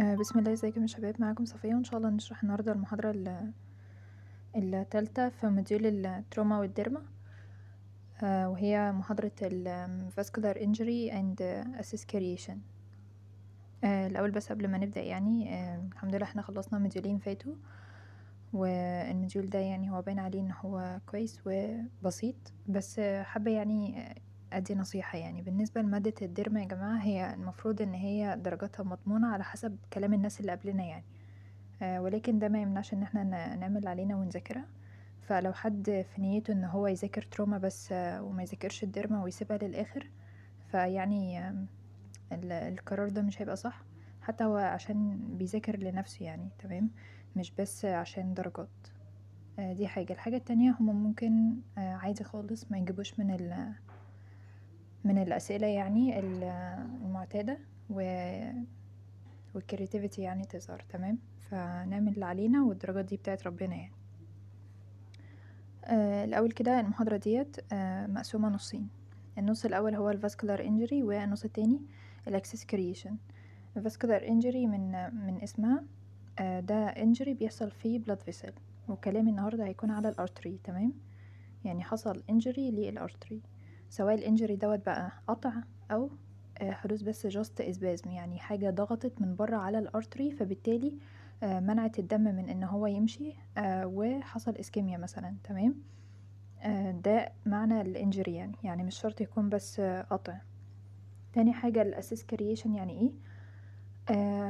آه، بسم الله ازيكم يا شباب معاكم صفية وان شاء الله نشرح النهاردة المحاضرة الثالثه في موديول التروما والديرما آه، وهي محاضرة الفاسكولار انجري اند and assist آه، الأول بس قبل ما نبدأ يعني آه، الحمد لله احنا خلصنا موديولين فاتوا والموديول ده يعني هو باين عليه ان هو كويس وبسيط بس حابة يعني ادي نصيحة يعني بالنسبة لمادة الديرما يا جماعة هي المفروض ان هي درجاتها مضمونة على حسب كلام الناس اللي قبلنا يعني آه، ولكن ده ما يمنعش ان احنا نعمل علينا ونذاكرها فلو حد في نيته ان هو يذاكر تروما بس آه، وما يذاكرش الدرما ويسيبها للاخر فيعني آه، القرار ده مش هيبقى صح حتى هو عشان بيذاكر لنفسه يعني تمام مش بس عشان درجات دي حاجة الحاجة التانية هما ممكن عادي خالص ما يجيبوش من من الأسئلة يعني المعتادة و والكرياتيفيتي يعني تظهر تمام فنعمل اللي علينا والدرجات دي بتاعت ربنا يعني آه الأول كده المحاضرة ديت آه مقسومة نصين النص الأول هو الفاسكولار انجري والنص التاني الاكسس كرييشن الفاسكولار انجري من من اسمها آه ده انجري بيحصل في بلاد فيسل وكلامي النهاردة هيكون على الارتري تمام يعني حصل انجري للارتري سواء الانجري دوت بقى قطع او آه، حدوث بس جاست اسبازم يعني حاجة ضغطت من بره على الارتري فبالتالي آه، منعت الدم من ان هو يمشي آه، وحصل اسكيميا مثلا تمام ده معنى الانجري يعني يعني مش شرط يكون بس قطع تاني حاجة الاسيس كرييشن يعني ايه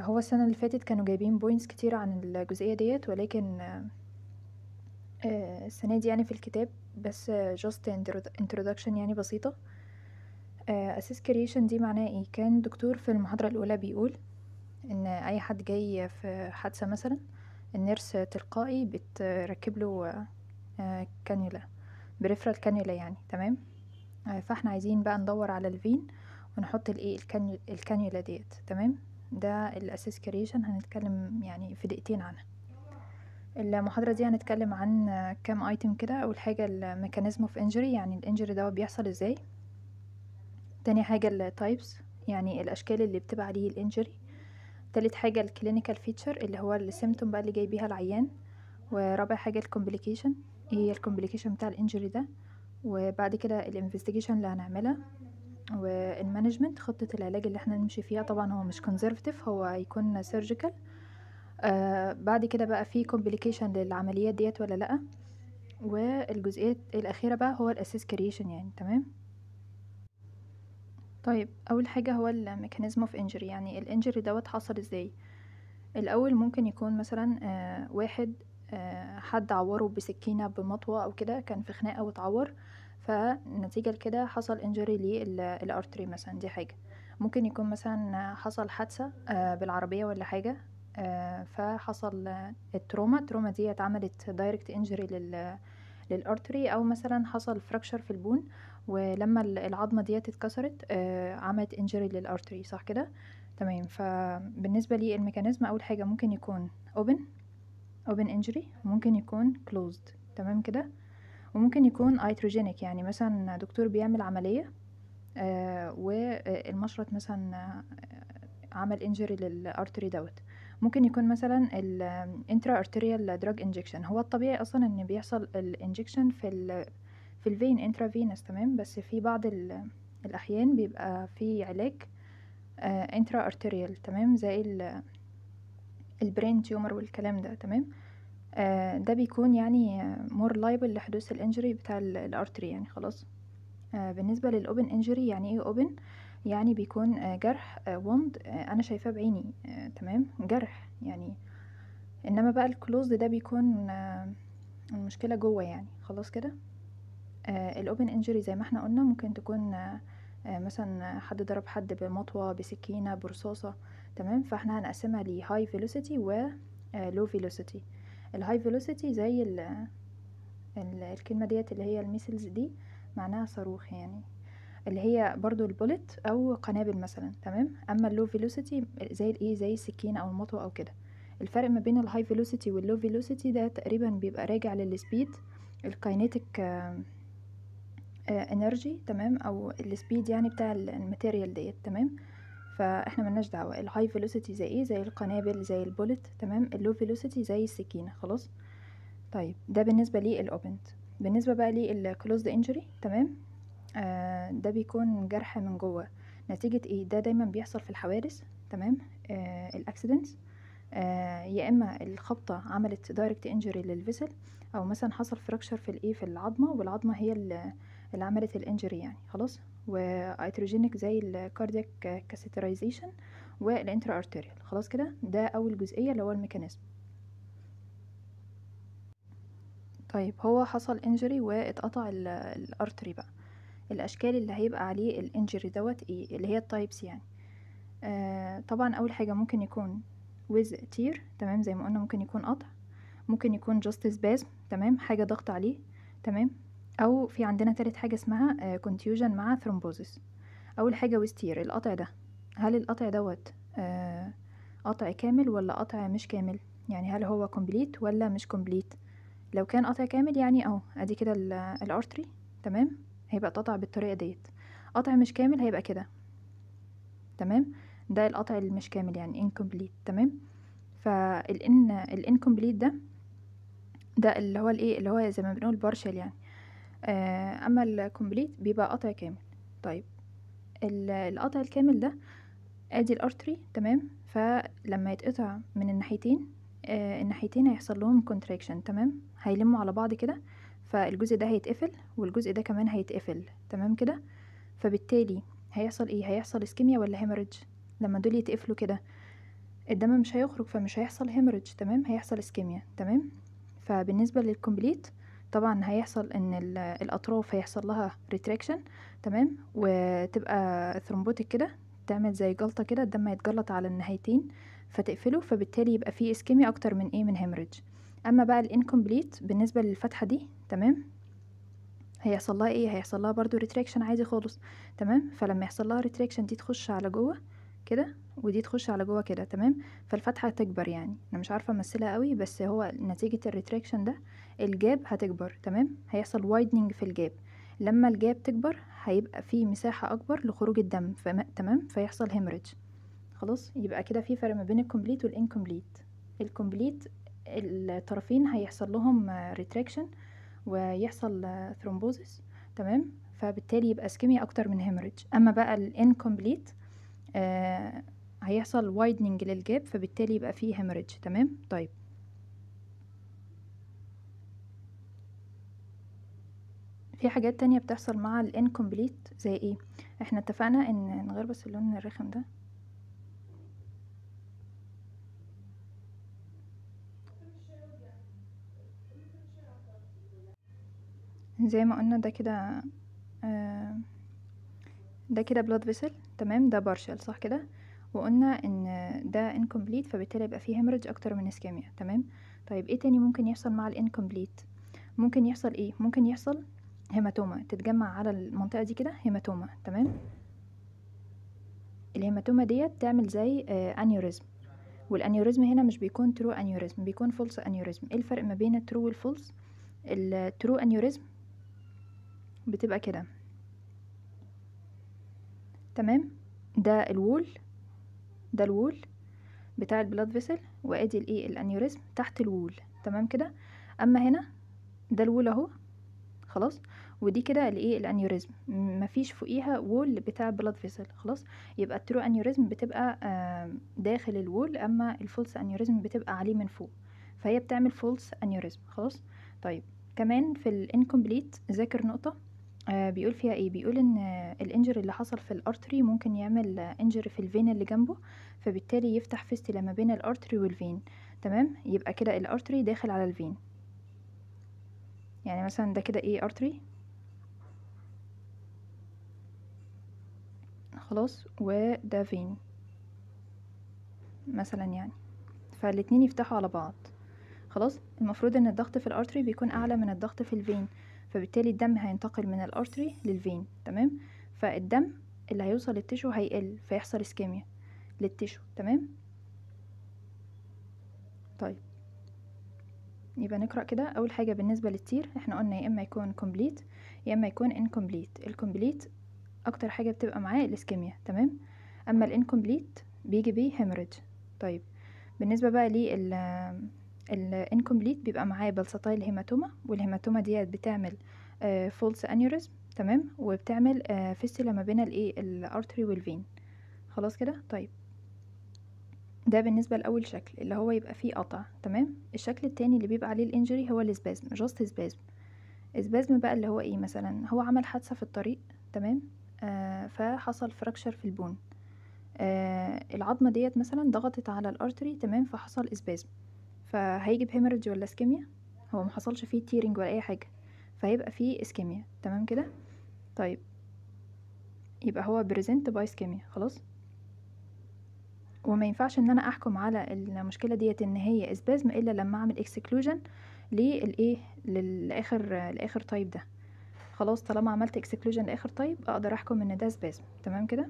هو السنة اللي فاتت كانوا جايبين بوينتس كتير عن الجزئية ديت ولكن السنة دي يعني في الكتاب بس جاست انترودكشن يعني بسيطة اسيس آه، كريشن دي معناها ايه كان دكتور في المحاضرة الأولى بيقول ان اي حد جاي في حادثة مثلا النيرس تلقائي بتركبله كانيولا بريفرال كانيولا يعني تمام آه، فاحنا عايزين بقى ندور على الفين ونحط الايه الكانيولا ديت تمام ده الاسيس كريشن هنتكلم يعني في دقيقتين عنها المحاضرة دي هنتكلم عن كام ايتم كده اول حاجة الميكانيزم اوف انجري يعني الانجري ده بيحصل ازاي تاني حاجة ال types يعني الاشكال اللي بتبقى عليه الانجري تالت حاجة الكلينيكال فيتشر اللي هو السيمتوم بقى اللي جاي بيها العيان ورابع حاجة الكومبليكيشن ايه هي الكومبليكيشن بتاع الانجري ده وبعد كده الانفستيجيشن اللي هنعملها والمانجمنت خطة العلاج اللي احنا نمشي فيها طبعا هو مش conservative هو هيكون سيرجيكال آه، بعد كده بقى في كومبليكيشن للعمليات ديت ولا لأ، والجزئية الأخيرة بقى هو الاساس كرييشن يعني تمام؟ طيب أول حاجة هو الميكانيزم اوف انجري يعني الانجري دوت حصل ازاي؟ الأول ممكن يكون مثلًا آه، واحد آه، حد عوّره بسكينة بمطوة أو كده كان في خناقة واتعور فنتيجة نتيجة لكده حصل انجري للارتري مثلًا دي حاجة، ممكن يكون مثلًا حصل حادثة بالعربية ولا حاجة آه، فحصل التروما التروما دي اتعملت دايركت انجري لل للارتري او مثلا حصل فراكشر في البون ولما العظمه ديت اتكسرت آه، عملت انجري للارتري صح كده تمام فبالنسبه لي الميكانيزم اول حاجه ممكن يكون open open انجري ممكن يكون closed تمام كده وممكن يكون ايتروجينيك يعني مثلا دكتور بيعمل عمليه آه، والمشرط مثلا عمل انجري للارتري دوت ممكن يكون مثلا الانترا arterial drug injection هو الطبيعي اصلا ان بيحصل الانجكشن في ال في الفين فينس تمام بس في بعض الاحيان بيبقى في علاج انترا آه، arterial تمام زي ال البرين تيومر والكلام ده تمام آه، ده بيكون يعني مور لايبل لحدوث الانجري بتاع الارتري يعني خلاص آه، بالنسبة للأوبن انجري يعني ايه اوبن يعني بيكون آه، جرح آه، وند آه، أنا شايفاه بعيني تمام، جرح يعني، إنما بقى الكلوز ده بيكون المشكلة جوّه يعني خلاص كده، الاوبن انجري زي ما إحنا قلنا ممكن تكون مثلًا حد ضرب حد بمطوة، بسكينة، برصاصة تمام، فإحنا هنقسمها لي هاي فيلوسيتي و لو فيلوسيتي الهاي فيلوسيتي زي ال الكلمة ديت اللي هي الميسلز دي معناها صاروخ يعني. اللي هي برضو البوليت او قنابل مثلا تمام اما اللو فيلوسيتي زي الايه زي السكين او المطوه او كده الفرق ما بين الهاي فيلوسيتي واللو فيلوسيتي ده تقريبا بيبقى راجع للسبيد الكاينيتك آه، آه، انرجي تمام او السبيد يعني بتاع الماتيريال ديت تمام فاحنا ملناش دعوه الهاي فيلوسيتي زي ايه زي القنابل زي البوليت تمام اللو فيلوسيتي زي السكينه خلاص طيب ده بالنسبه للاوبنت بالنسبه بقى للكلوزد انجري تمام آه، ده بيكون جرح من جوه نتيجة ايه ده دايما بيحصل في الحوادث تمام آه، الاكسيدنتس آه، يا اما الخبطة عملت دايركت انجري للفيسل او مثلا حصل فراكشر في الايه في العظمة والعظمة هي اللي عملت الانجري يعني خلاص وايتروجينيك زي الكاردياك كاسيترايزيشن والانترا ارتيريال خلاص كده ده اول جزئية اللي هو الميكانيزم طيب هو حصل انجري واتقطع الارتري بقى الاشكال اللي هيبقى عليه الانجري دوت ايه اللي هي التايبس يعني آه طبعا اول حاجه ممكن يكون ويز تير تمام زي ما قلنا ممكن يكون قطع ممكن يكون جاست سبازم تمام حاجه ضغط عليه تمام او في عندنا تالت حاجه اسمها كونتيوجن آه، مع ثرومبوزس اول حاجه ويز تير القطع ده هل القطع دوت آه قطع كامل ولا قطع مش كامل يعني هل هو كومبليت ولا مش كومبليت لو كان قطع كامل يعني اهو ادي كده الارتري تمام هيبقى اتقطع بالطريقة ديت قطع مش كامل هيبقى كده تمام ده القطع اللي مش كامل يعني incomplete تمام فالان الانكمبليت ده ده اللي هو الايه اللي هو زي ما بنقول بارشل يعني آه، اما الكومبليت بيبقى قطع كامل طيب القطع الكامل ده ادي الارتري تمام فلما يتقطع من الناحيتين آه، الناحيتين هيحصل لهم كونتراكشن تمام هيلموا على بعض كده فالجزء ده هيتقفل والجزء ده كمان هيتقفل تمام كده فبالتالي هيحصل ايه هيحصل اسكيميا ولا هيمرج لما دول يتقفلوا كده الدم مش هيخرج فمش هيحصل هيمرج تمام هيحصل اسكيميا تمام فبالنسبه للكومبليت طبعا هيحصل ان الاطراف هيحصل لها ريتراكشن تمام وتبقى ثرومبوتك كده تعمل زي جلطه كده الدم هيتجلط على النهايتين فتقفله فبالتالي يبقى فيه اسكيميا اكتر من ايه من هيمرج اما بقى الانكمبليت بالنسبه للفتحه دي تمام هيحصل لها ايه هيحصل لها برده ريتراكشن عادي خالص تمام فلما يحصل لها ريتراكشن دي تخش على جوه كده ودي تخش على جوه كده تمام فالفتحه هتكبر يعني انا مش عارفه امثلها قوي بس هو نتيجه الريتراكشن ده الجاب هتكبر تمام هيحصل وايدنينج في الجاب لما الجاب تكبر هيبقى في مساحه اكبر لخروج الدم تمام فيحصل هيمرج خلاص يبقى كده في فرق ما بين الكومبليت والانكومبليت الكومبليت الطرفين هيحصل لهم ريتراكشن ويحصل ثرومبوزس تمام فبالتالي يبقى اسكيميا اكتر من هيمريج اما بقى الانكمبليت آه هيحصل وايدنج للجاب فبالتالي يبقى فيه هيمريج تمام طيب في حاجات تانية بتحصل مع الانكمبليت زي ايه احنا اتفقنا ان نغير بس اللون الرخم ده زي ما قلنا ده كده آه ده كده blood vessel تمام ده partial صح كده وقلنا ان ده incomplete فبالتالي يبقى فيه hemorrhage اكتر من ischemia تمام طيب ايه تاني ممكن يحصل مع ال incomplete ممكن يحصل ايه ممكن يحصل هيماتوما تتجمع على المنطقه دي كده هيماتوما تمام الهيماتوما ديت تعمل زي انيوريزم آه، والانيوريزم هنا مش بيكون ترو انيوريزم بيكون فولس انيوريزم ايه الفرق ما بين الترو والفولس الترو انيوريزم بتبقى كده تمام ده الوول ده الوول بتاع البلاد فيسل وادي الايه الانيوريزم تحت الوول تمام كده اما هنا ده الوول اهو خلاص ودي كده الايه الانيوريزم مفيش فوقيها وول بتاع بلاد فيسل خلاص يبقى الترو انيوريزم بتبقى آه، داخل الوول اما الفولس انيوريزم بتبقى عليه من فوق فهي بتعمل فولس انيوريزم خلاص طيب كمان في الانكمبليت ذاكر نقطه آه، بيقول فيها إيه بيقول إن الانجر اللي حصل في الارتري ممكن يعمل injury في الفين اللي جنبه فبالتالي يفتح فيستلا ما بين الارتري والفين تمام يبقى كده الارتري داخل على الفين يعني مثلا ده كده ايه artery خلاص وده فين مثلا يعني فالاتنين يفتحوا على بعض خلاص المفروض ان الضغط في الارتري بيكون اعلى من الضغط في الفين فبالتالي الدم هينتقل من الارتري للفين تمام فالدم اللي هيوصل للتشو هيقل فيحصل اسكيميا للتشو تمام طيب يبقى نقرا كده اول حاجه بالنسبه للتير احنا قلنا يا اما يكون كومبليت يا اما يكون انكومبليت الكومبليت اكتر حاجه بتبقى معاه الاسكيميا تمام اما الانكومبليت بيجي بيه هيمرج طيب بالنسبه بقى لل الانكمبليت بيبقى معايا بلسطايل هيماتوما والهيماتوما ديت بتعمل فولس آه، انيوريزم تمام وبتعمل فيستلا آه، ما بين الايه الارتري والفين خلاص كده طيب ده بالنسبه لاول شكل اللي هو يبقى فيه قطع تمام الشكل التاني اللي بيبقى عليه الانجري هو الاسبازم جاست اسبازم اسبازم بقى اللي هو ايه مثلا هو عمل حادثه في الطريق تمام آه فحصل فراكشر في البون آه العظمه ديت مثلا ضغطت على الارتري تمام فحصل اسبازم فهيجي بهيمرج ولا اسكيميا هو محصلش فيه تيرنج ولا اي حاجه فهيبقى فيه اسكيميا تمام كده طيب يبقى هو بريزنت باي اسكيميا خلاص وما ينفعش ان انا احكم على المشكله ديت ان هي اسبازم الا لما اعمل اكسكلوجن للايه للاخر لاخر تايب ده خلاص طالما عملت اكسكلوجن لاخر تايب اقدر احكم ان ده سبازم تمام كده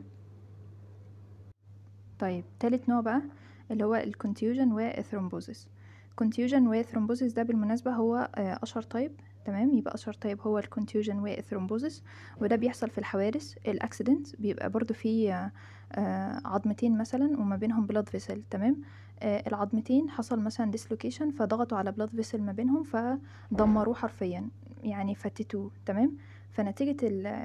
طيب تالت نوع بقى اللي هو الكونتيوجن والثرومبوزيس الكونتيوجن والثرومبوزيس ده بالمناسبة هو آه، أشهر طيب تمام يبقى أشهر طيب هو الكونتيوجن والثرومبوزيس وده بيحصل في الحوادث الأكسيدنت بيبقى برضو في آه، آه، عظمتين مثلا وما بينهم بلاد فيسل تمام العظمتين حصل مثلا ديسلوكيشن فضغطوا على بلاد فيسل ما بينهم فدمروه حرفيا يعني فتتوه تمام فنتيجة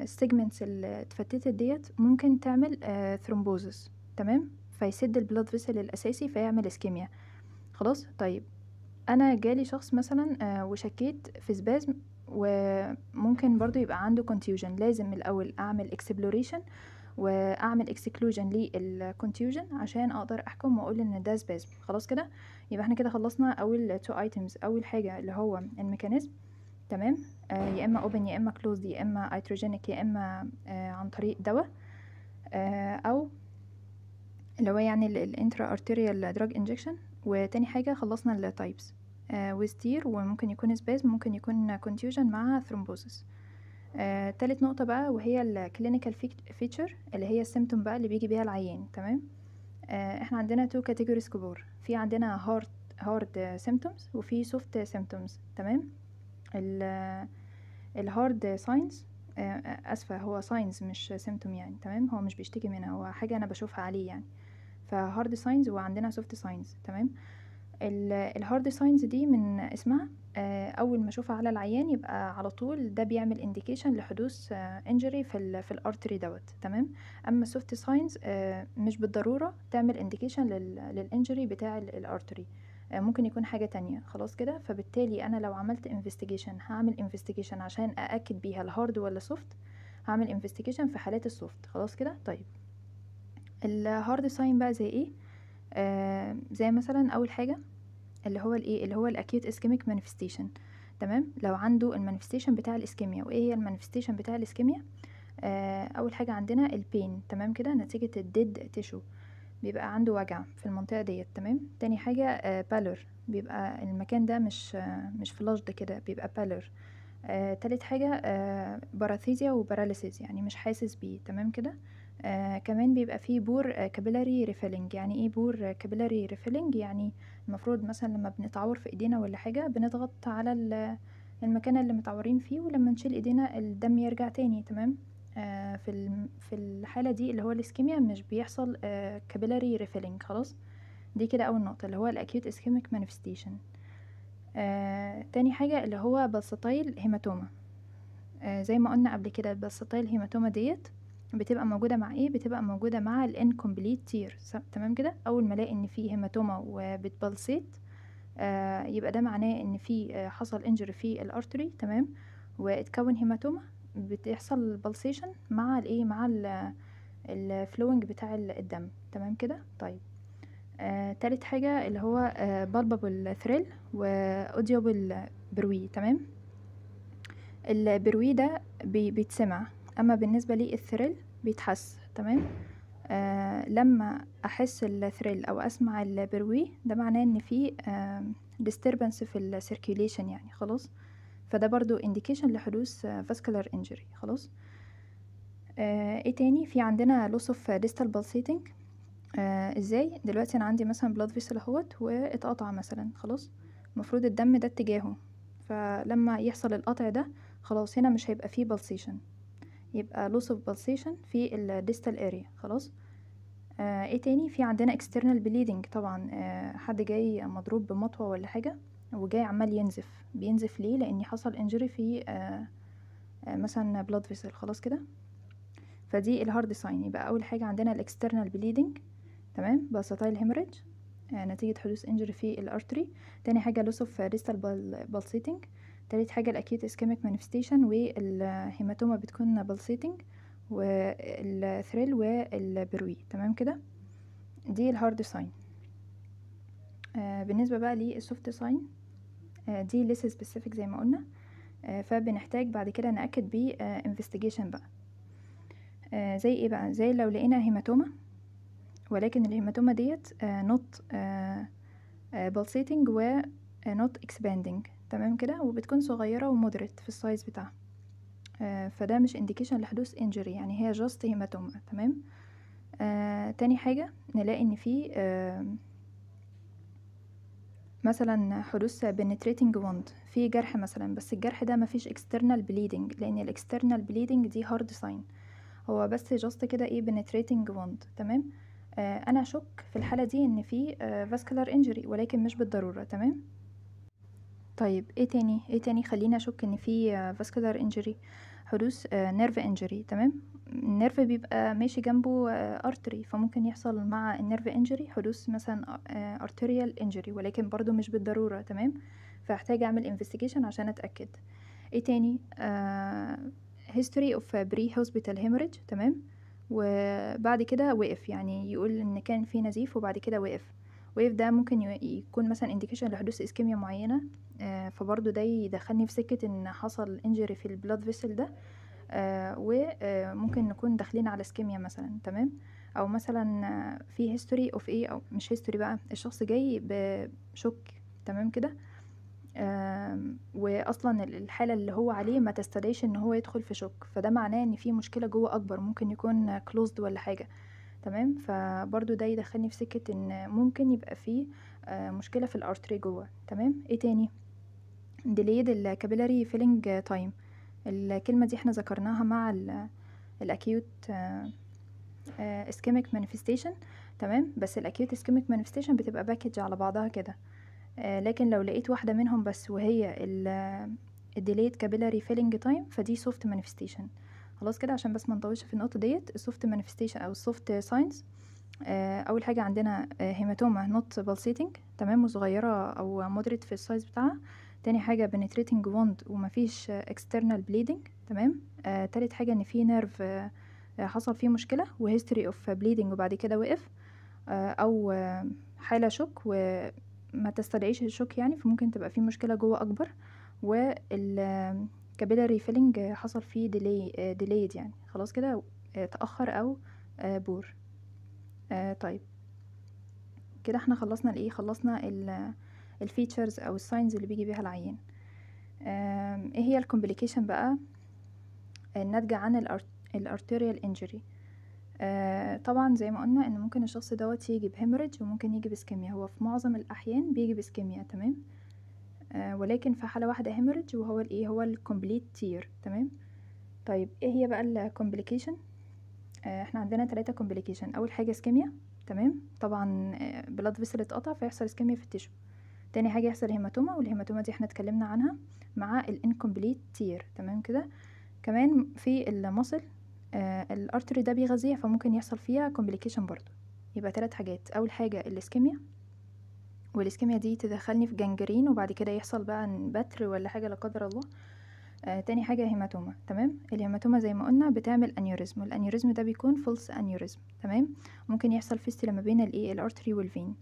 السيجمنتس اللي اتفتتت ديت ممكن تعمل ثرومبوزيس تمام فيسد البلاد فيسل الأساسي فيعمل اسكيميا خلاص طيب انا جالي شخص مثلا آه، وشكيت في سبازم وممكن برضو يبقى عنده كونتيوجن لازم الاول اعمل اكسبلوريشن واعمل اكسكلوجن للكونتيوجن عشان اقدر احكم واقول ان ده سبازم خلاص كده يبقى احنا كده خلصنا اول تو ايتمز اول حاجه اللي هو الميكانيزم تمام آه، يا اما اوبن يا اما كلوز يا اما ايتروجينيك يا اما آه، عن طريق دواء او اللي هو يعني الانترا ارتيريال دراج انجكشن وتاني حاجه خلصنا التايبس وستير آه، وممكن يكون سباز ممكن يكون كونتيوجن مع ثرومبوزس آه، تالت نقطة بقى وهي الكلينيكال فيتشر اللي هي السيمتوم بقى اللي بيجي بيها العيان تمام آه، احنا عندنا تو كاتيجوريز كبار في عندنا هارد هارد سيمتومز وفي سوفت سيمتومز تمام ال الهارد ساينز اسفة هو ساينز مش سيمتوم يعني تمام هو مش بيشتكي منها هو حاجة انا بشوفها عليه يعني فهارد ساينز وعندنا سوفت ساينز تمام آه الهارد ساينز دي من اسمها آه، اول ما اشوفها على العيان يبقى على طول ده بيعمل انديكيشن لحدوث انجري آه، في في الارتري دوت تمام اما السوفت آه، ساينز مش بالضروره تعمل انديكيشن للانجري بتاع الارتري ممكن يكون حاجة تانية خلاص كده فبالتالي أنا لو عملت انفستيجيشن هعمل انفستيجيشن عشان أأكد بيها الهارد ولا سوفت هعمل انفستيجيشن في حالات السوفت خلاص كده طيب الهارد ساين بقى زي ايه زي مثلا اول حاجه اللي هو الايه اللي هو الاكيوت اسكيميك مانيفستيشن تمام لو عنده المانيفستيشن بتاع الاسكيميا وايه هي المانيفستيشن بتاع الاسكيميا آه اول حاجه عندنا البين تمام كده نتيجه الديد تيشو بيبقى عنده وجع في المنطقه ديت تمام تاني حاجه آه بالور بيبقى المكان ده مش آه مش فلاشد كده بيبقى بالور آه تالت حاجه آه باراثيزيا وباراليسيس يعني مش حاسس بيه تمام كده آه آه كمان بيبقى فيه بور آه كابيلاري ريفيلنج يعني ايه بور كابيلاري آه، ريفيلنج يعني المفروض مثلا لما بنتعور في ايدينا ولا حاجه بنضغط على المكان اللي متعورين فيه ولما نشيل ايدينا الدم يرجع تاني تمام آه في في الحاله دي اللي هو الاسكيميا مش بيحصل كابيلاري آه، ريفيلنج خلاص دي كده اول نقطه اللي هو الاكيوت اسكيميك مانيفستيشن تاني حاجه اللي هو بلساتايل آه، هيماتوما زي ما قلنا قبل كده البلساتايل هيماتوما ديت بتبقى موجودة مع ايه بتبقى موجودة مع الانكمبليت تير تمام كده اول ما الاقي ان في هيماتوما وبتبلسيت آه يبقى ده معناه ان في آه حصل انجري في الارتري تمام واتكون هيماتوما بتحصل بلسيشن مع الايه مع الفلوينج بتاع الدم تمام كده طيب آه تالت حاجة اللي هو آه بالبابل ثريل واوديوبل بروي تمام البروي ده بيتسمع اما بالنسبه لي الثريل بيتحس تمام آه لما احس الثريل او اسمع البروي ده معناه ان في آه disturbance في السيركيوليشن يعني خلاص فده برضو انديكيشن لحدوث فاسكولار vascular injury خلاص آه ايه تاني في عندنا loss of distal pulsating آه ازاي دلوقتي انا عندي مثلا blood vessel اهوت واتقطع مثلا خلاص المفروض الدم ده اتجاهه فلما يحصل القطع ده خلاص هنا مش هيبقى فيه بالسيشن يبقى loss of pulsation في الديستال اريا خلاص آه ايه تاني في عندنا external bleeding طبعا آه حد جاي مضروب بمطوة ولا حاجة وجاي عمال ينزف بينزف ليه لان حصل انجري في آه آه مثلا blood vessel خلاص كده فدي الهارد ساين يبقى اول حاجة عندنا الاكسترنال بليدنج تمام باساتايل هيموريج آه نتيجة حدوث انجري في الارتري تاني حاجة loss of distal pulsating تالت حاجة الأكيوت اسكيميك مانيفستيشن والهيماتوما بتكون بلسيتنج والثريل والبروي تمام كده دي الهارد ساين آه بالنسبة بقى للسوفت ساين آه دي لسه سبيسيفيك زي ما قلنا آه فبنحتاج بعد كده نأكد بيه آه، انفستيجيشن بقى آه، زي ايه بقى زي لو لقينا هيماتوما ولكن الهيماتوما ديت نوت آه، بلسيتنج و نوت اكسباندنج تمام كده وبتكون صغيرة ومودريت في السايز بتاعها آه فده مش انديكيشن لحدوث انجري يعني هي جاست هيماتوما تمام آه تاني حاجة نلاقي ان في آه مثلا حدوث penetrating وند في جرح مثلا بس الجرح ده مفيش external bleeding لان external bleeding دي hard sign هو بس جاست كده ايه penetrating وند تمام آه انا اشك في الحالة دي ان في آه vascular injury ولكن مش بالضرورة تمام طيب ايه تاني ايه تاني خلينا اشك ان في فاسكولار انجري حدوث نيرف آه، انجري تمام النيرف بيبقى ماشي جنبه ارتري آه، فممكن يحصل مع النيرف انجري حدوث مثلا ارتريال آه، انجري ولكن برضو مش بالضروره تمام فاحتاج اعمل انفستيجيشن عشان اتاكد ايه تاني هيستوري اوف بري هوسبيتال هيموريج تمام وبعد كده وقف يعني يقول ان كان في نزيف وبعد كده وقف ويف ده ممكن يكون مثلا انديكيشن لحدوث اسكيميا معينه آه، فبرضه ده يدخلني في سكه ان حصل انجري في البلاد فيسل ده آه، وممكن آه، نكون داخلين على اسكيميا مثلا تمام او مثلا في هيستوري اوف ايه او مش هيستوري بقى الشخص جاي بشوك تمام كده واصلا الحاله اللي هو عليه ما تستدعيش ان هو يدخل في شوك فده معناه ان في مشكله جوه اكبر ممكن يكون كلوزد ولا حاجه تمام فبرضو ده يدخلني في سكة ان ممكن يبقى فيه آه، مشكلة في الارتري جوه تمام ايه تاني delayed الكابيلاري فيلينج تايم الكلمة دي احنا ذكرناها مع الاكيوت اسكيميك مانيفستيشن تمام بس الاكيوت اسكيميك مانيفستيشن بتبقى باكج على بعضها كده آه، لكن لو لقيت واحدة منهم بس وهي الديليت كابيلاري فيلينج تايم فدي سوفت مانيفستيشن خلاص كده عشان بس ما نطولش في النقطه ديت السوفت مانيفيستيشن او السوفت ساينز آه اول حاجه عندنا هيماتوما نوت بالسيتنج تمام وصغيره او مودريت في السايز بتاعها تاني حاجه بنتريتنج ووند ومفيش اكسترنال بليدنج تمام آه تالت حاجه ان في نيرف آه حصل فيه مشكله وهيستوري اوف بليدنج وبعد كده وقف آه او آه، حاله شوك وما تستدعيش الشوك يعني فممكن تبقى فيه مشكله جوه اكبر وال كابيلا آه، ريفيلنج حصل فيه ديلي ديليد آه، يعني خلاص كده آه، تأخر أو بور طيب كده احنا خلصنا الايه خلصنا الفيتشرز او الساينز اللي بيجي بيها العين ايه هي الكومبليكيشن بقى الناتجة عن الارتيريال انجري طبعا زي ما قلنا ان ممكن الشخص دوت يجي بهيموريدج وممكن يجي بسكيميا هو في معظم الاحيان بيجي بسكيميا تمام آه، ولكن في حالة واحدة hemorrhage وهو الايه هو الcomplete تير تمام طيب ايه هي بقى الكمبليكيشن آه، احنا عندنا ثلاثة كومبليكيشن اول حاجة اسكيميا تمام طبعا بلاد آه، فيسل اتقطع فيحصل اسكيميا في التيشو تاني حاجة يحصل هيماتوما والهيماتوما دي احنا اتكلمنا عنها مع الانكمبليت تير تمام كده كمان في المصل آه الارتري ده بيغذيها فممكن يحصل فيها كومبليكيشن برضو يبقى تلات حاجات اول حاجة الاسكيميا والإسكيميا دي تدخلني في جنجرين وبعد كده يحصل بقى بتر ولا حاجة لا قدر الله آه تاني حاجة هيماتوما تمام الهيماتوما زي ما قلنا بتعمل انيوريزم والانيوريزم ده بيكون فولس انيوريزم تمام ممكن يحصل فيستلا ما بين الايه الارتري والفين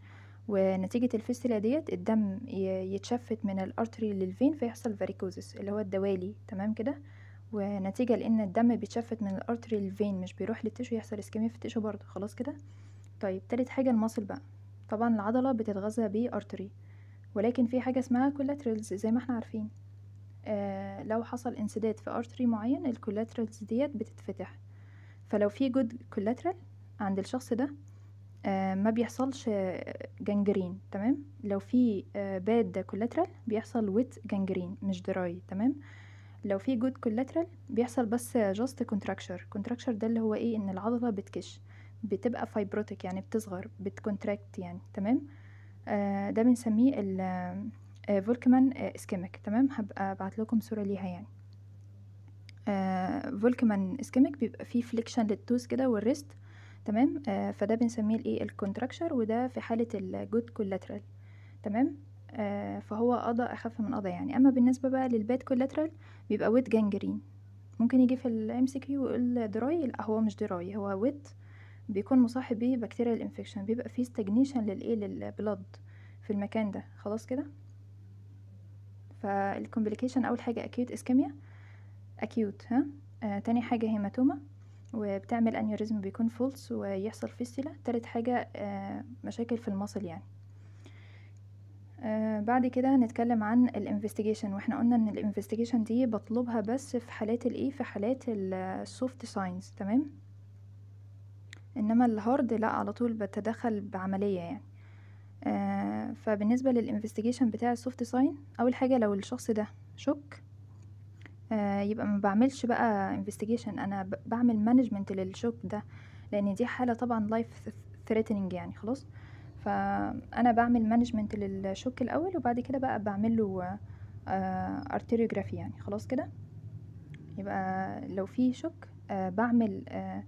ونتيجة الفيستلا ديت الدم يتشفت من الارتري للفين فيحصل فاريكوزس اللي هو الدوالي تمام كده ونتيجة لان الدم بيتشفت من الارتري للفين مش بيروح للتشو يحصل اسكيميا في التشو برضه خلاص كده طيب تالت حاجة المصل بقى طبعا العضلة بتتغذى بأرتري ولكن في حاجة اسمها كولاترالز زي ما احنا عارفين آه لو حصل انسداد في ارتري معين الكولاترالز ديت بتتفتح فلو في جود كولاترال عند الشخص ده آه ما بيحصلش جنجرين تمام لو في آه باد كولاترال بيحصل ويت جنجرين مش دراي تمام لو في جود كولاترال بيحصل بس جاست كونتراكشر كونتراكشر ده اللي هو ايه ان العضله بتكش بتبقى فايبروتيك يعني بتصغر بتكونتراكت يعني تمام آه، ده بنسميه ال فولكمان آه، اسكيميك آه، تمام هبقى ابعت لكم صوره ليها يعني فولكمان اسكيميك بيبقى فيه فليكشن للتوز كده والريست تمام فده بنسميه الايه الكونتراكشر وده في حاله الجود كولاترال تمام فهو قضى اخف من قضى يعني اما بالنسبه بقى للباد كولاترال بيبقى ويت جانجرين ممكن يجي في الام سي كيو يقول دراي لا هو مش دراي هو ويت بيكون مصاحب بيه بكتيريا الانفكشن بيبقى فيه استجنيشن للايه للبلد في المكان ده خلاص كده فالكومبليكيشن اول حاجه اكيوت اسكيميا اكيوت ها آه تاني حاجه هيماتوما وبتعمل انيوريزم بيكون فولس ويحصل فيستيلا تالت حاجه آه مشاكل في المصل يعني آه بعد كده هنتكلم عن الانفستيجيشن واحنا قلنا ان الانفستيجيشن دي بطلبها بس في حالات الايه في حالات السوفت ساينز تمام انما الهارد لا على طول بتدخل بعملية يعني آه فبالنسبة للانفستيجيشن بتاع السوفت ساين اول حاجة لو الشخص ده شك آه يبقى ما بعملش بقى انفستيجيشن انا بعمل مانجمنت للشك ده لان دي حالة طبعا لايف ثريتنينج يعني خلاص فانا بعمل مانجمنت للشك الاول وبعد كده بقى بعمل له آه ارتيريوجرافي يعني خلاص كده يبقى لو في شك آه بعمل آه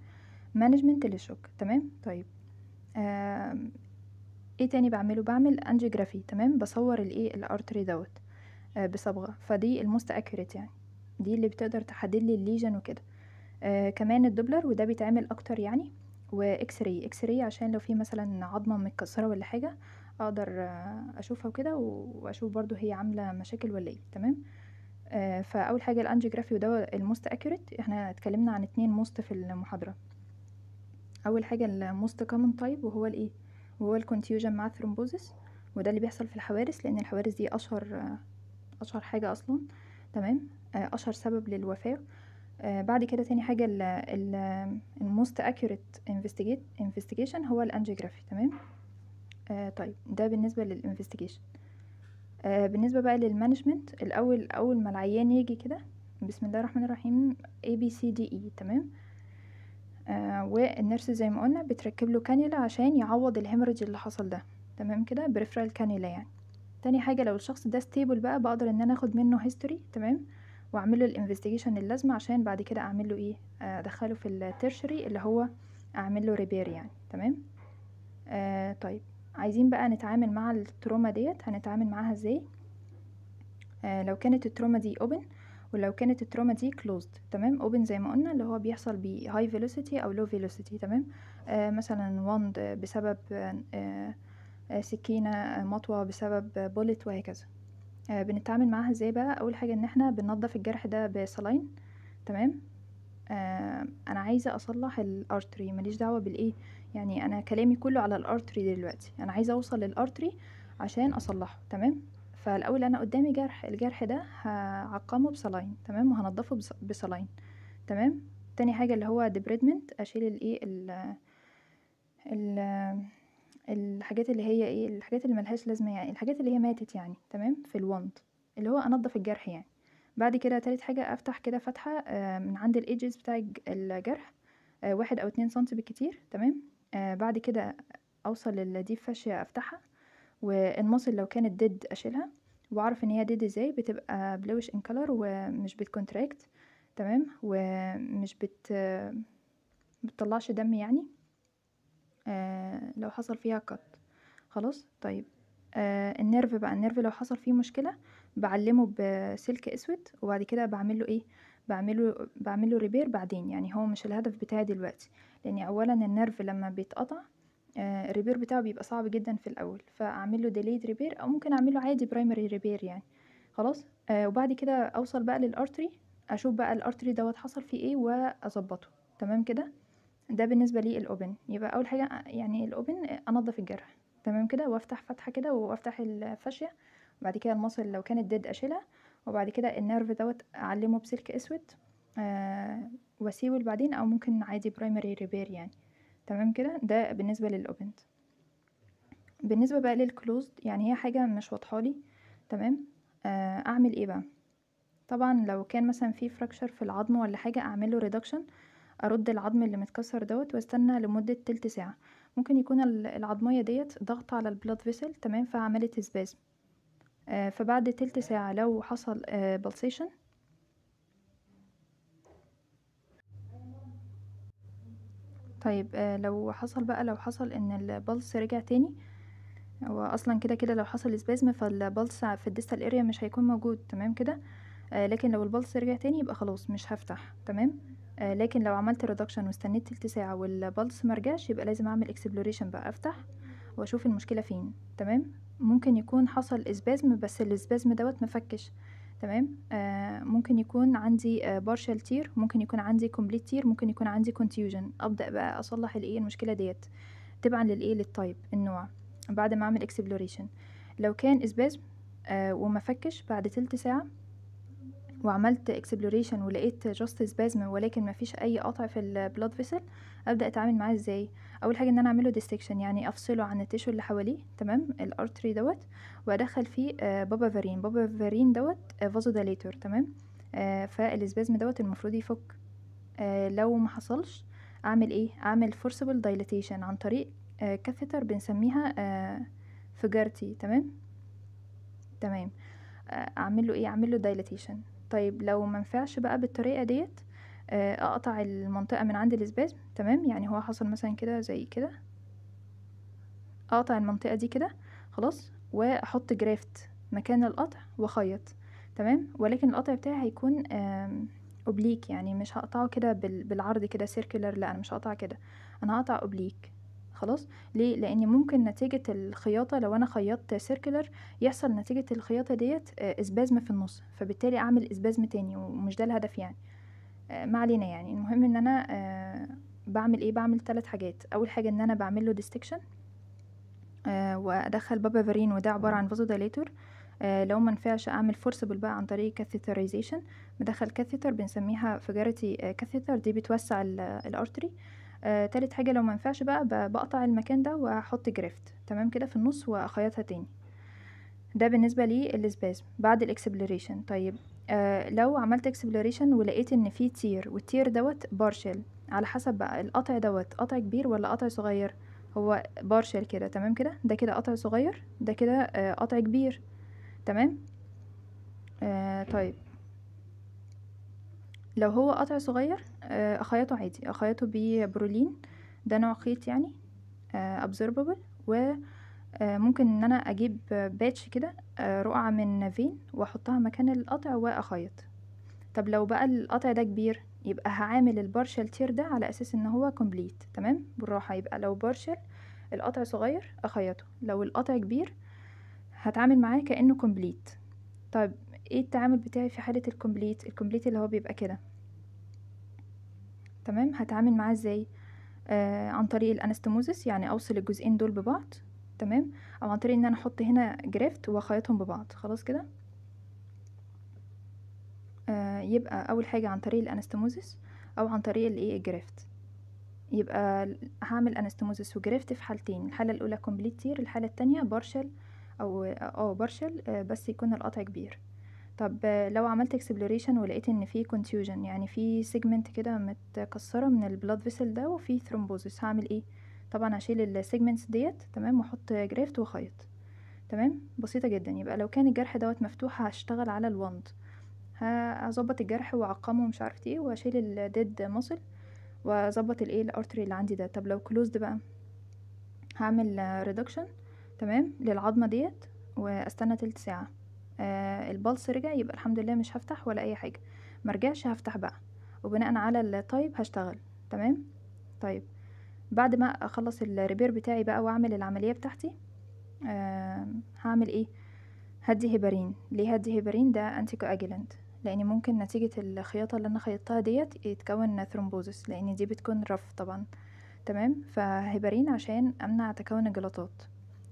مانجمنت للشوك تمام طيب ايه تاني بعمله بعمل انجيوغرافي تمام بصور الايه الارتري دوت آه، بصبغه فدي الموست اكيوريت يعني دي اللي بتقدر تحدد لي الليجن وكده آه كمان الدوبلر وده بيتعمل اكتر يعني واكس راي اكس راي عشان لو في مثلا عظمه متكسره ولا حاجه اقدر آه اشوفها وكده واشوف برضو هي عامله مشاكل ولا ايه تمام آه فاول حاجه الانجيوغرافي وده الموست اكيوريت احنا اتكلمنا عن اتنين موست في المحاضره اول حاجه الموست كومن تايب وهو الايه وهو الكونتيوجن مع الثرومبوزيس وده اللي بيحصل في الحوارس لان الحوارس دي اشهر اشهر حاجه اصلا تمام آه، اشهر سبب للوفاه آه، بعد كده تاني حاجه الموست اكيوريت investigation هو الانجيوغرافي تمام آه، طيب ده بالنسبه للانفستيجيشن بالنسبه بقى للمانجمنت الاول اول ما العيان يجي كده بسم الله الرحمن الرحيم A B C D E تمام آه، والنيرس زي ما قلنا بتركب له كانيلا عشان يعوض الهيمرج اللي حصل ده تمام كده بريفرال كانيلا يعني تاني حاجه لو الشخص ده ستيبل بقى بقدر ان انا اخد منه هيستوري تمام واعمل له الانفستيجيشن اللازمه عشان بعد كده اعمل له ايه آه، ادخله في الترشري اللي هو اعمل له ريبير يعني تمام آه طيب عايزين بقى نتعامل مع التروما ديت هنتعامل معاها ازاي آه لو كانت التروما دي اوبن ولو كانت التروما دي closed تمام open زي ما قلنا اللي هو بيحصل ب high velocity أو low velocity تمام آه مثلا wound بسبب آه, آه، سكينة آه، مطوة بسبب آه، bullet وهكذا آه بنتعامل معاها ازاي بقى أول حاجة ان احنا بننضف الجرح ده بسلاين تمام آه انا عايزه اصلح الارتري ماليش دعوه بالايه يعني انا كلامي كله على الارتري دلوقتي انا عايزه اوصل للارتري عشان اصلحه تمام فالاول انا قدامي جرح الجرح ده هعقمه بصلاين تمام وهنضفه بصلاين تمام تاني حاجه اللي هو ديبريدمنت اشيل الايه ال الحاجات اللي هي ايه الحاجات اللي ملهاش لازمه يعني الحاجات اللي هي ماتت يعني تمام في الوند اللي هو انضف الجرح يعني بعد كده تالت حاجه افتح كده فتحه آه، من عند الايدجز بتاع الجرح آه، واحد او اتنين سنتي بالكتير تمام آه، بعد كده اوصل للديب فاشية افتحها والمصل لو كانت ديد اشيلها واعرف ان هي ديد ازاي بتبقى بلوش ان كلر ومش بتكونتراكت تمام ومش بت بتطلعش دم يعني آه لو حصل فيها قط خلاص طيب آه النيرف بقى النيرف لو حصل فيه مشكله بعلمه بسلك اسود وبعد كده بعمله ايه بعمله بعمله ريبير بعدين يعني هو مش الهدف بتاعي دلوقتي لان اولا النيرف لما بيتقطع آه، الريبير بتاعه بيبقى صعب جدا في الاول فاعمل له ديليد ريبير او ممكن اعمله عادي برايمري ريبير يعني خلاص آه وبعد كده اوصل بقى للارتري اشوف بقى الارتري دوت حصل فيه ايه واظبطه تمام كده ده بالنسبه لي الاوبن يبقى اول حاجه يعني الاوبن آه، انضف الجرح تمام كده وافتح فتحه كده وافتح الفاشيه وبعد كده المصل لو كانت ديد اشيلها وبعد كده النيرف دوت اعلمه بسلك اسود آه واسيبه بعدين او ممكن عادي برايمري ريبير يعني تمام كده ده بالنسبة للأوبند بالنسبة بقى للكلوزد يعني هي حاجة مش واضحالي تمام آه أعمل ايه بقى طبعا لو كان مثلا في فراكشر في العظم ولا حاجة أعمله ريدكشن أرد العظم اللي متكسر دوت واستنى لمدة تلت ساعة ممكن يكون العظمية ديت ضغط على البلاد فيسل تمام فعملت سبازم آه فبعد تلت ساعة لو حصل آه بلسيشن طيب آه لو حصل بقى لو حصل ان البلس رجع تاني واصلا كده كده لو حصل سبازم فالبلس في الديستال اريا مش هيكون موجود تمام كده آه لكن لو البلس رجع تاني يبقى خلاص مش هفتح تمام آه لكن لو عملت ريدكشن واستنيت تلت ساعه والبلس مرجعش يبقى لازم اعمل اكسبلوريشن بقى افتح واشوف المشكله فين تمام ممكن يكون حصل اسبازم بس الاسبازم دوت مفكش تمام آه ممكن يكون عندي آه بارشال تير ممكن يكون عندي كومبليت تير ممكن يكون عندي كونتيوجن ابدا بقى اصلح الايه المشكله ديت تبعا للايه للتايب النوع بعد ما اعمل اكسبلوريشن لو كان اسباز آه وما فكش بعد تلت ساعه وعملت اكسبلوريشن ولقيت جاست سبازم ولكن مفيش اي قطع في البلاد فيسل ابدا اتعامل معاه ازاي اول حاجه ان انا اعمله ديستكشن يعني افصله عن التيشو اللي حواليه تمام الارتري دوت وادخل فيه آه بابا فارين بابا فارين دوت آه فازو داليتور تمام آه فالسبازم دوت المفروض يفك آه، لو ما حصلش اعمل ايه اعمل forcible dilatation عن طريق كاثيتر آه، بنسميها فجرتي آه، تمام تمام اعمل له ايه اعمل له dilatation طيب لو منفعش بقى بالطريقة ديت آه، اقطع المنطقة من عند الاسباز تمام يعني هو حصل مثلا كده زي كده اقطع المنطقة دي كده خلاص واحط جرافت مكان القطع واخيط تمام ولكن القطع بتاعي هيكون اوبليك يعني مش هقطعه كده بالعرض كده سيركلر لا انا مش هقطع كده انا هقطع اوبليك خلاص ليه لان ممكن نتيجه الخياطه لو انا خيطت سيركلر يحصل نتيجه الخياطه ديت آه، اسبازم في النص فبالتالي اعمل اسبازم تاني ومش ده الهدف يعني آه، ما علينا يعني المهم ان انا آه، بعمل ايه بعمل ثلاث حاجات اول حاجه ان انا بعمل له ديستكشن وادخل بابا فارين وده عباره عن فازو دايليتور لو ما نفعش اعمل فورسبل بقى عن طريق كاثيترايزيشن بدخل كاثيتر بنسميها فجارتي كاثيتر دي بتوسع الارتري آه تالت حاجة لو منفعش بقى بقطع المكان ده واحط جريفت تمام كده في النص واخيطها تاني ده بالنسبة للسباسم بعد الاكسبلوريشن طيب آه لو عملت اكسبلوريشن ولقيت ان في تير والتير دوت بارشل على حسب بقى القطع دوت قطع كبير ولا قطع صغير هو بارشل كده تمام كده ده كده قطع صغير ده كده آه قطع كبير تمام آه طيب لو هو قطع صغير آه، اخيطه عادي اخيطه ببرولين ده نوع خيط يعني ابزوربابل آه، وممكن و آه، ممكن ان انا اجيب باتش كده رقعة من فين واحطها مكان القطع واخيط طب لو بقى القطع ده كبير يبقى هعامل البارشل تير ده على اساس ان هو كومبليت تمام بالراحة يبقى لو بارشل القطع صغير اخيطه لو القطع كبير هتعامل معاه كانه كومبليت طيب ايه التعامل بتاعي في حالة الكمبليت الكمبليت اللي هو بيبقى كده تمام هتعامل معاه ازاي آه عن طريق الانستموزس يعني اوصل الجزئين دول ببعض تمام او عن طريق ان انا احط هنا جريفت واخيطهم ببعض خلاص كده آه يبقى اول حاجة عن طريق الانستموزس او عن طريق الايه الجريفت يبقى هعمل انستموزس وجريفت في حالتين الحالة الاولى كومبليت تير الحالة التانية بارشل او اه بارشل آه بس يكون القطع كبير طب لو عملت اكسبلوريشن ولقيت ان في كونتيوجن يعني في سيجمنت كده متكسرة من البلاد فيسل ده وفي ثرومبوزس هعمل ايه طبعا هشيل ال ديت تمام واحط جريفت وخيط تمام بسيطة جدا يبقى لو كان الجرح دوت مفتوح هشتغل على الوند هظبط الجرح واعقمه ومش عارف ايه واشيل الديد موسل واظبط الايه الارتري اللي عندي ده طب لو كلوزد بقى هعمل ريدكشن تمام للعظمة ديت واستنى تلت ساعة آه البلس رجع يبقى الحمد لله مش هفتح ولا اي حاجه مرجعش هفتح بقى وبناء على التايب هشتغل تمام طيب بعد ما اخلص الريبير بتاعي بقى واعمل العمليه بتاعتي آه هعمل ايه هدي هبارين ليه هدي هبارين ده انتي كواجيلانت لان ممكن نتيجه الخياطه اللي انا خيطتها ديت يتكون ثرومبوزس لان دي بتكون رف طبعا تمام فهبارين عشان امنع تكون الجلطات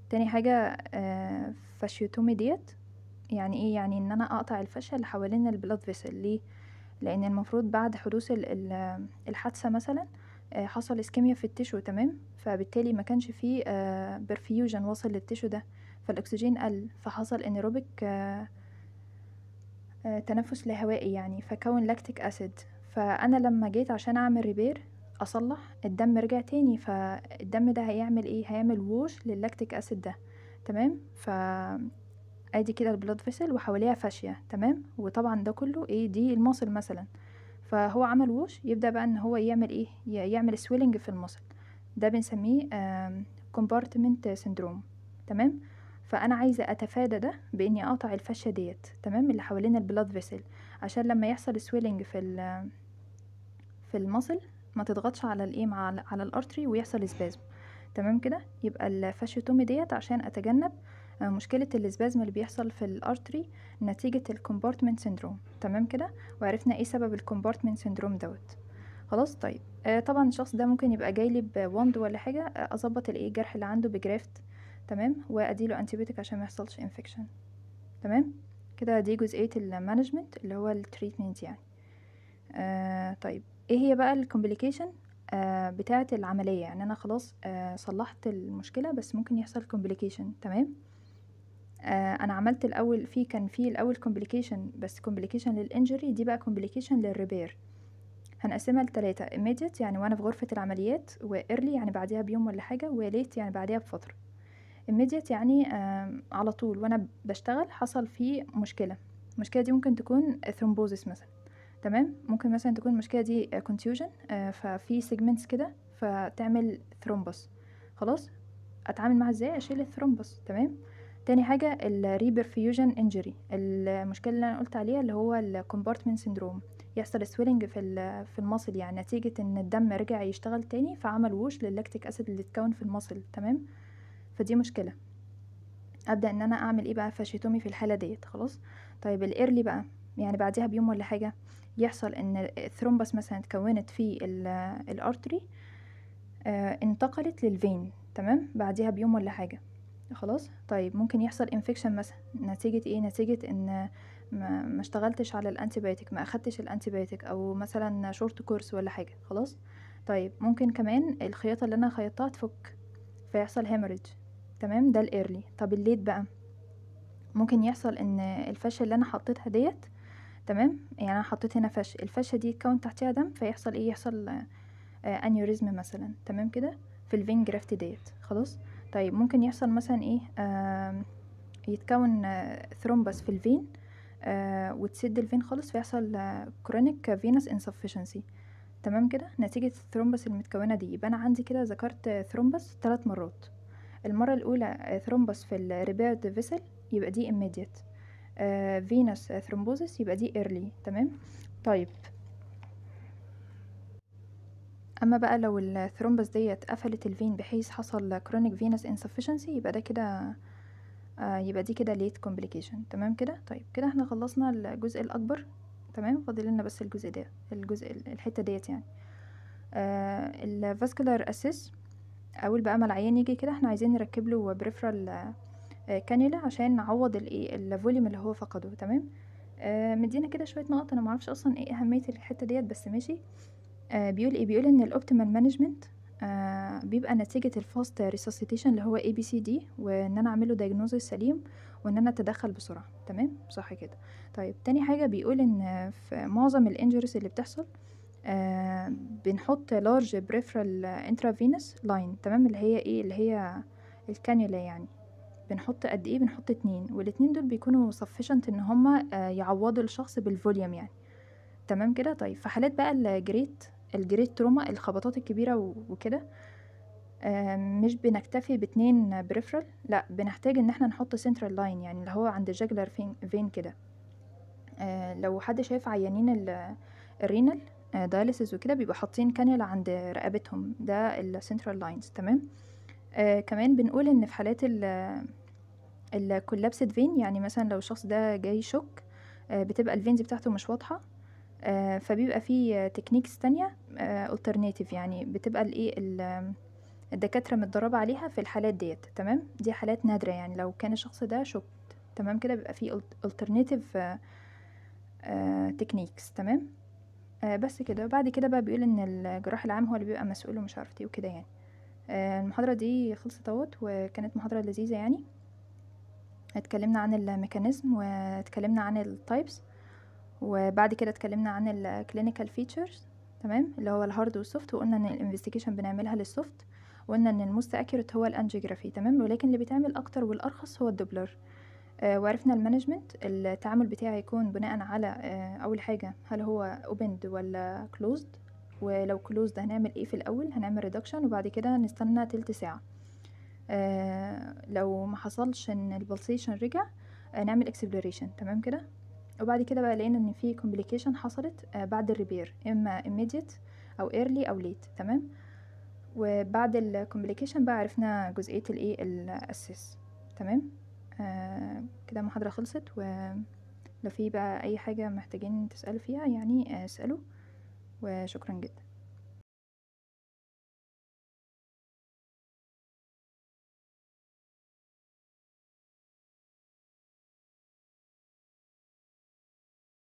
تاني حاجه آه فاشيوتومي ديت يعني ايه يعني ان انا اقطع الفشل حوالين البلاد فيسل ليه لان المفروض بعد حدوث ال- الحادثه مثلا آه، حصل اسكيميا في التشو تمام فبالتالي ما كانش فيه آه، برفيوجن وصل للتشو ده فالاكسجين قل فحصل انيروبيك آه، آه، تنفس لهوائي يعني فكون لاكتيك اسيد فانا لما جيت عشان اعمل ريبير اصلح الدم رجع تاني فالدم ده هيعمل ايه هيعمل ووش للاكتيك اسيد ده تمام ف ادي كده البلاد فيسل وحواليها فاشيه تمام وطبعا ده كله ايه دي الموصل مثلا فهو عمل ووش يبدا بقى ان هو يعمل ايه يعمل سويلنج في الموصل ده بنسميه كومبارتمنت سيندروم تمام فانا عايزه اتفادى ده باني اقطع الفاشيه ديت تمام اللي حوالين البلاد فيسل عشان لما يحصل سويلنج في ال في الموصل ما تضغطش على الايه على الارتري ويحصل اسبازم تمام كده يبقى الفاشيوتومي ديت عشان اتجنب مشكلة الاسبازم اللي بيحصل في الارتري نتيجة الكومبارتمنت سيندروم تمام كده وعرفنا ايه سبب الكومبارتمنت سيندروم دوت خلاص طيب آه طبعا الشخص ده ممكن يبقى جاي لي بوند ولا حاجه آه اظبط الايه الجرح اللي عنده بجرافت تمام واديله انتيبيوتيك عشان ما يحصلش انفكشن تمام كده دي جزئيه المانجمنت اللي هو التريتمنت يعني آه طيب ايه هي بقى الكومبليكيشن آه بتاعه العمليه يعني انا خلاص آه صلحت المشكله بس ممكن يحصل كومبليكيشن تمام آه، انا عملت الاول في كان في الاول كومبليكيشن بس كومبليكيشن للانجري دي بقى كومبليكيشن للريبير هنقسمها لتلاتة immediate يعني وانا في غرفة العمليات و early يعني بعديها بيوم ولا حاجة و late يعني بعديها بفترة immediate يعني آه على طول وانا بشتغل حصل في مشكلة المشكلة دي ممكن تكون ثرومبوزيس مثلا تمام ممكن مثلا تكون المشكلة دي كونتيوجن آه ففي سيجمنتس كده فتعمل ثرومبس خلاص اتعامل معاها ازاي اشيل الثرومبوس تمام تاني حاجة الريبرفيوجن انجري المشكلة اللي انا قلت عليها اللي هو الكومبارتمنت سيندروم يحصل سويلنج في في المصل يعني نتيجة ان الدم رجع يشتغل تاني فعمل ووش للاكتيك اسيد اللي اتكون في المصل تمام فدي مشكلة ابدا ان انا اعمل ايه بقى فاشيتومي في الحالة ديت خلاص طيب الايرلي بقى يعني بعديها بيوم ولا حاجة يحصل ان الثرومبس مثلا اتكونت في الارتري آه، انتقلت للفين تمام بعديها بيوم ولا حاجة خلاص طيب ممكن يحصل انفكشن مثلا نتيجة ايه نتيجة ان ما اشتغلتش على الانتيبيوتيك ما اخدتش الانتيبيوتيك او مثلا شورت كورس ولا حاجة خلاص طيب ممكن كمان الخياطة اللي انا خيطتها تفك فيحصل هيموريج تمام ده الايرلي طب الليت بقى ممكن يحصل ان الفشة اللي انا حطيتها ديت تمام يعني انا حطيت هنا فش الفشة دي يتكون تحتها دم فيحصل ايه يحصل آه انيوريزم مثلا تمام كده في الفين جرافت ديت خلاص طيب ممكن يحصل مثلا ايه يتكون ثرومبس في الفين آه، وتسد الفين خالص فيحصل كرونيك فينوس انسفشنسي تمام كده نتيجة الثرومبس المتكونة دي يبقى أنا عندي كده ذكرت ثرومبس ثلاث مرات المرة الأولى ثرومبس في الريبيرد فيسل يبقى دي immediate فينوس آه، ثرومبوزيس يبقى دي early تمام طيب اما بقى لو الثرومبس ديت قفلت الفين بحيث حصل كرونيك فينس انسفشنسي يبقى ده كده آه يبقى دي كده ليت كومبليكيشن تمام كده طيب كده احنا خلصنا الجزء الاكبر تمام فاضل لنا بس الجزء ده الجزء الحته ديت يعني آه الفاسكولار اسيس اول بقى ما العيان يجي كده احنا عايزين نركب له بريفرال آه، كانيولا عشان نعوض الايه الفوليوم اللي هو فقده تمام آه مدينا كده شويه نقط انا معرفش اصلا ايه اهميه الحته ديت بس ماشي آه، بيقول ايه بيقول ان الاوبتيمال آه، مانجمنت بيبقى نتيجة الفاست ريسوسيتيشن اللي هو اي بي سي دي وان انا اعمله دايجنوزيس سليم وان انا اتدخل بسرعة تمام صح كده طيب تاني حاجة بيقول ان في معظم الانجريز اللي بتحصل آه بنحط لارج بريفرال انترافينس لاين تمام اللي هي ايه اللي هي الكانيولا يعني بنحط قد ايه بنحط اتنين والاتنين دول بيكونوا sufficient ان هما آه يعوضوا الشخص بالفوليوم يعني تمام كده طيب في حالات بقى الجريت الجريت تروما الخبطات الكبيرة وكده آه، مش بنكتفي باتنين بريفرال لا بنحتاج ان احنا نحط سنترال لاين يعني اللي هو عند الجاجلر فين, فين كده آه، لو حد شايف عيانين الرينال داليسز آه، وكده بيبقوا حاطين كانيلا عند رقبتهم ده السنترال لاينز تمام آه كمان بنقول ان في حالات ال الكولابسد فين يعني مثلا لو الشخص ده جاي شوك آه بتبقى الفينز بتاعته مش واضحه آه، فبيبقى في تكنيكس تانية آه، alternative يعني بتبقى الايه آه، الدكاترة متدربة عليها في الحالات ديت تمام دي حالات نادرة يعني لو كان الشخص ده شوكت تمام كده بيبقى في alternative تكنيكس تمام بس كده بعد كده بقى بيقول ان الجراح العام هو اللي بيبقى مسؤول ومش عارف ايه وكده يعني المحاضرة دي خلصت اهوت وكانت محاضرة لذيذة يعني اتكلمنا عن الميكانيزم واتكلمنا عن التايبس وبعد كده اتكلمنا عن الكلينيكال فيتشرز تمام اللي هو الهارد والسوفت وقلنا ان الانفستيجيشن بنعملها للسوفت وقلنا ان الموست اكيوريت هو الانجيوغرافي تمام ولكن اللي بيتعمل اكتر والارخص هو الدوبلر آه وعرفنا المانجمنت التعامل بتاعي هيكون بناء على آه اول حاجه هل هو اوبند ولا كلوزد ولو كلوزد هنعمل ايه في الاول هنعمل ريدكشن وبعد كده نستنى تلت ساعه آه لو ما حصلش ان البلسيشن رجع آه، نعمل اكسبلوريشن تمام كده وبعد كده بقى لقينا ان في كومبليكيشن حصلت آه، بعد الريبير اما immediate او early او late تمام وبعد الكومبليكيشن بقى عرفنا جزئيه الايه الاسس تمام آه كده المحاضره خلصت ولو في بقى اي حاجه محتاجين تسالوا فيها يعني آه، اسالوا وشكرا جدا